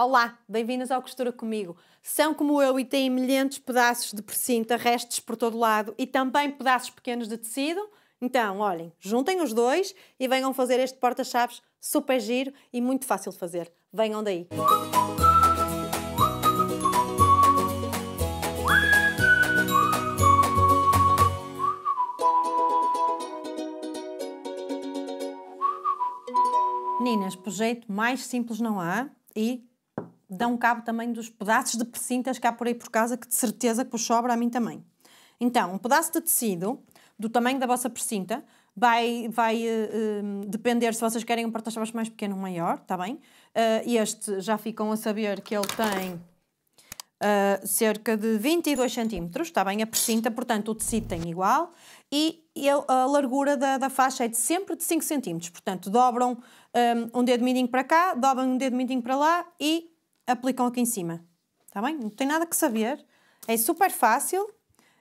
Olá, bem-vindos ao Costura Comigo. São como eu e têm milhentos pedaços de precinta, restos por todo lado e também pedaços pequenos de tecido? Então, olhem, juntem os dois e venham fazer este porta-chaves super giro e muito fácil de fazer. Venham daí! Meninas, por jeito mais simples não há e dão cabo também dos pedaços de percintas que há por aí por casa, que de certeza que vos sobra a mim também. Então, um pedaço de tecido do tamanho da vossa percinta vai, vai uh, depender se vocês querem um porta-chaves mais pequeno ou maior, está bem? Uh, este já ficam a saber que ele tem uh, cerca de 22 cm, está bem? A percinta, portanto, o tecido tem igual e, e a, a, largura da, da, faixa é de sempre de 5 cm, portanto, dobram um, um dedo mindinho para cá, dobram um dedo mindinho para lá e aplicam aqui em cima. Está bem? Não tem nada que saber. É super fácil.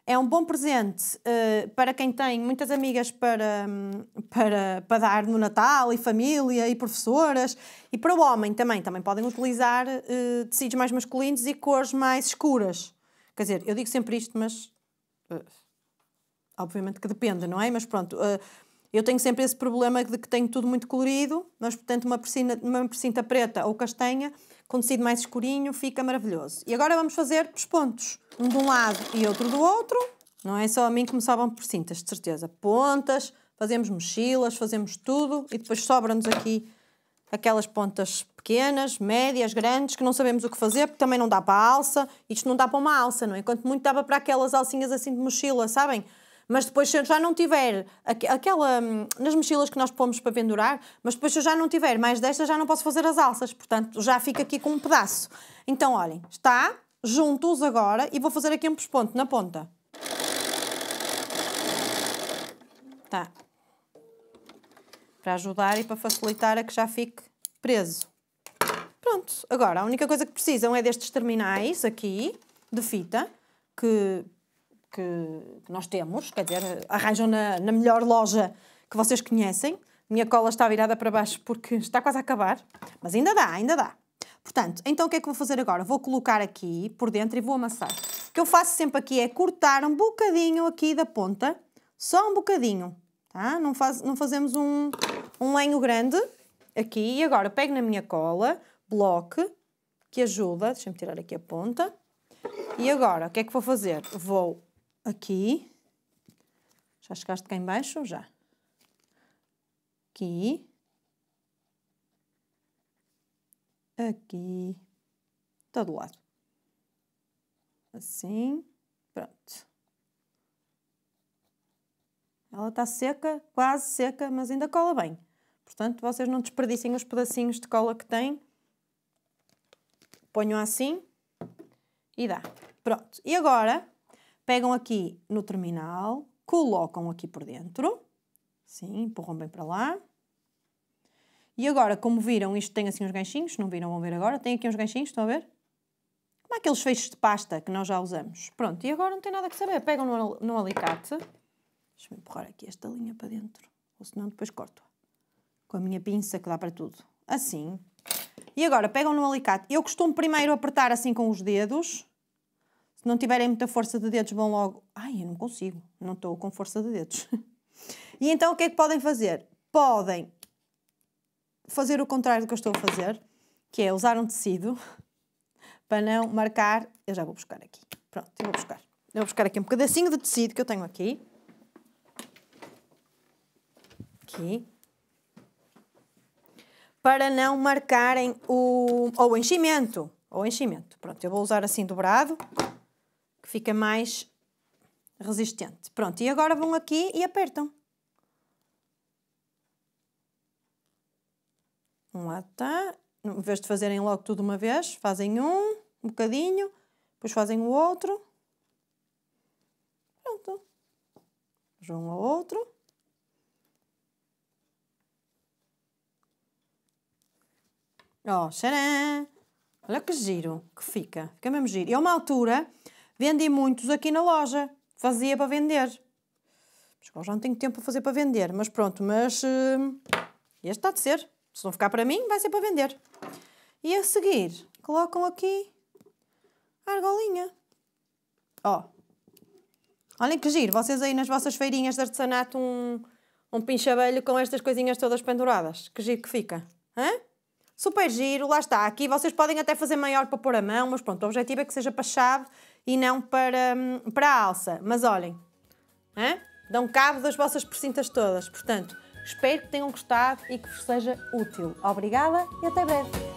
É um bom presente uh, para quem tem muitas amigas para, hum, para, para dar no Natal, e família, e professoras. E para o homem também. Também podem utilizar uh, tecidos mais masculinos e cores mais escuras. Quer dizer, eu digo sempre isto, mas. Uh, obviamente que depende, não é? Mas pronto eu tenho sempre esse problema de que tenho tudo muito colorido, mas, portanto, uma persina, uma persinta preta ou castanha, com tecido mais escurinho, fica maravilhoso. E agora vamos fazer os pontos, um de um lado e outro do outro. Não é só a mim que me sobram percintas, de certeza. Pontas, fazemos mochilas, fazemos tudo e depois sobram-nos aqui aquelas pontas pequenas, médias, grandes, que não sabemos o que fazer, porque também não dá para a alça. Isto não dá para uma alça, não é? Enquanto muito dava para aquelas alcinhas assim de mochila, sabem? Mas depois, se eu já não tiver aquela. Hum, nas mochilas que nós pomos para pendurar, mas depois, se eu já não tiver mais destas, já não posso fazer as alças. Portanto, já fica aqui com um pedaço. Então, olhem, está, juntos agora e vou fazer aqui um pesponto na ponta. Tá. Para ajudar e para facilitar a que já fique preso. Pronto, agora a única coisa que precisam é destes terminais aqui, de fita, que que, que nós temos, quer dizer, arranjam na, na melhor loja que vocês conhecem. Minha cola está virada para baixo porque está quase a acabar, mas ainda dá, ainda dá. Portanto, então o que é que vou fazer agora? Vou colocar aqui por dentro e vou amassar. O que eu faço sempre aqui é cortar um bocadinho aqui da ponta, só um bocadinho, tá? Não, faz, não fazemos um, um lenho grande aqui. E agora pego na minha cola, bloque, que ajuda, deixa-me tirar aqui a ponta. E agora, o que é que vou fazer? Vou aqui. Já chegaste cá embaixo? Já. Aqui. Aqui. Todo lado. Assim. Pronto. Ela está seca, quase seca, mas ainda cola bem. Portanto, vocês não desperdicem os pedacinhos de cola que têm. Ponham assim e dá. Pronto. E agora, pegam aqui no terminal, colocam aqui por dentro, sim, empurram bem para lá. E agora, como viram, isto tem assim uns ganchinhos, não viram, vão ver agora, tem aqui uns ganchinhos, estão a ver? Como é aqueles feixes de pasta que nós já usamos. Pronto, e agora não tem nada que saber, pegam no, no alicate, deixa-me empurrar aqui esta linha para dentro, ou senão depois corto com a minha pinça que dá para tudo. Assim. E agora, pegam no alicate. Eu costumo primeiro apertar assim com os dedos, não tiverem muita força de dedos, vão logo. Ai, eu não consigo, não estou com força de dedos. e então o que é que podem fazer? Podem fazer o contrário do que eu estou a fazer, que é usar um tecido para não marcar. Eu já vou buscar aqui. Pronto, eu vou buscar. Eu vou buscar aqui um pedacinho de tecido que eu tenho aqui. Aqui. Para não marcarem o, o enchimento. O enchimento. Pronto, eu vou usar assim dobrado fica mais resistente. Pronto, e agora vão aqui e apertam. Um lado está. Em vez de fazerem logo tudo uma vez, fazem um, um bocadinho, depois fazem o outro. Pronto. um ao outro. Ó, oh, xarã! Olha que giro que fica. Fica mesmo giro. E a é uma altura Vendi muitos aqui na loja. Fazia para vender. Mas agora já não tenho tempo para fazer para vender. Mas pronto, mas uh, este está de ser. Se não ficar para mim, vai ser para vender. E a seguir, colocam aqui a argolinha. Ó. Oh. Olhem que giro. Vocês aí nas vossas feirinhas de artesanato um, um pinchabelho com estas coisinhas todas penduradas. Que giro que fica. Hã? super giro, lá está. Aqui vocês podem até fazer maior para pôr a mão, mas pronto, o objetivo é que seja para chave e não para, hum, para a alça. Mas olhem, dão cabo das vossas precintas todas. Portanto, espero que tenham gostado e que vos seja útil. Obrigada e até breve!